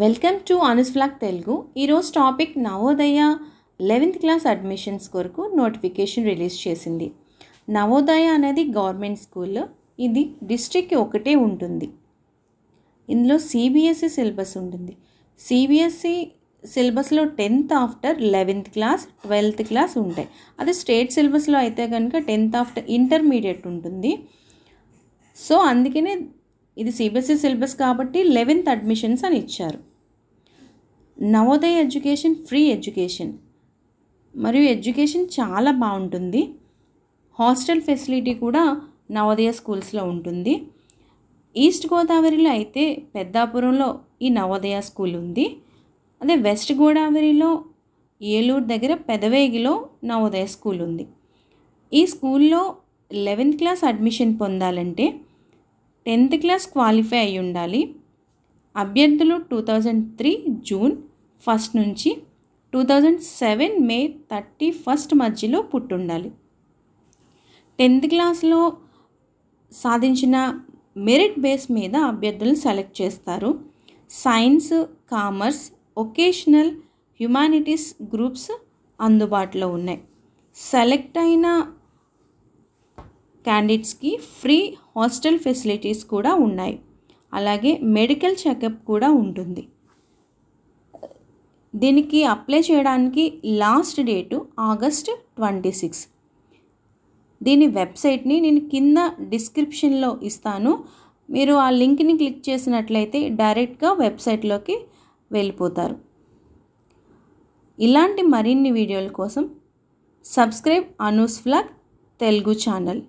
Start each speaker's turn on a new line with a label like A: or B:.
A: welcome to flag Telugu ఈరోజు topic Navodaya eleventh class admissions కొరకు notification release చేసింది నవోదయ అనేది గవర్నమెంట్ స్కూల్ ఇది డిస్ట్రిక్ట్ ఒకటే ఉంటుంది ఇందులో సిబిఎస్ఈ సిలబస్ e ఉంటుంది సిబిఎస్ఈ సిలబస్లో tenth after eleventh class twelfth class ఉంటాయి అదే స్టేట్ సిలబస్లో అయితే కనుక టెన్త్ ఆఫ్టర్ ఇంటర్మీడియట్ ఉంటుంది సో అందుకనే ఇది సిబిఎస్ఈ సిలబస్ e కాబట్టి లెవెన్త్ అడ్మిషన్స్ అని ఇచ్చారు నవోదయ ఎడ్యుకేషన్ ఫ్రీ ఎడ్యుకేషన్ మరియు ఎడ్యుకేషన్ చాలా బాగుంటుంది హాస్టల్ ఫెసిలిటీ కూడా నవోదయ స్కూల్స్లో ఉంటుంది ఈస్ట్ గోదావరిలో అయితే పెద్దాపురంలో ఈ నవోదయ స్కూల్ ఉంది అదే వెస్ట్ గోదావరిలో ఏలూరు దగ్గర పెదవేగిలో నవోదయ స్కూల్ ఉంది ఈ స్కూల్లో లెవెన్త్ క్లాస్ అడ్మిషన్ పొందాలంటే టెన్త్ క్లాస్ క్వాలిఫై అయి ఉండాలి అభ్యర్థులు two thousand three June first నుంచి two thousand seven May thirty first మధ్యలో పుట్టుండాలి టెన్త్ క్లాస్లో సాధించిన మెరిట్ బేస్ మీద అభ్యర్థులను సెలెక్ట్ చేస్తారు science commerce vocational humanities groups అందుబాటులో ఉన్నాయి సెలెక్ట్ అయిన క్యాండిడేట్స్కి ఫ్రీ హాస్టల్ ఫెసిలిటీస్ కూడా ఉన్నాయి అలాగే మెడికల్ చెకప్ కూడా ఉంటుంది దీనికి అప్లై చేయడానికి last date August twenty six దీని వెబ్సైట్ని నేను కింద డిస్క్రిప్షన్లో ఇస్తాను మీరు ఆ లింక్ని క్లిక్ చేసినట్లయితే డైరెక్ట్గా వెబ్సైట్లోకి వెళ్ళిపోతారు ఇలాంటి మరిన్ని వీడియోల కోసం subscribe Anu's flag Telugu channel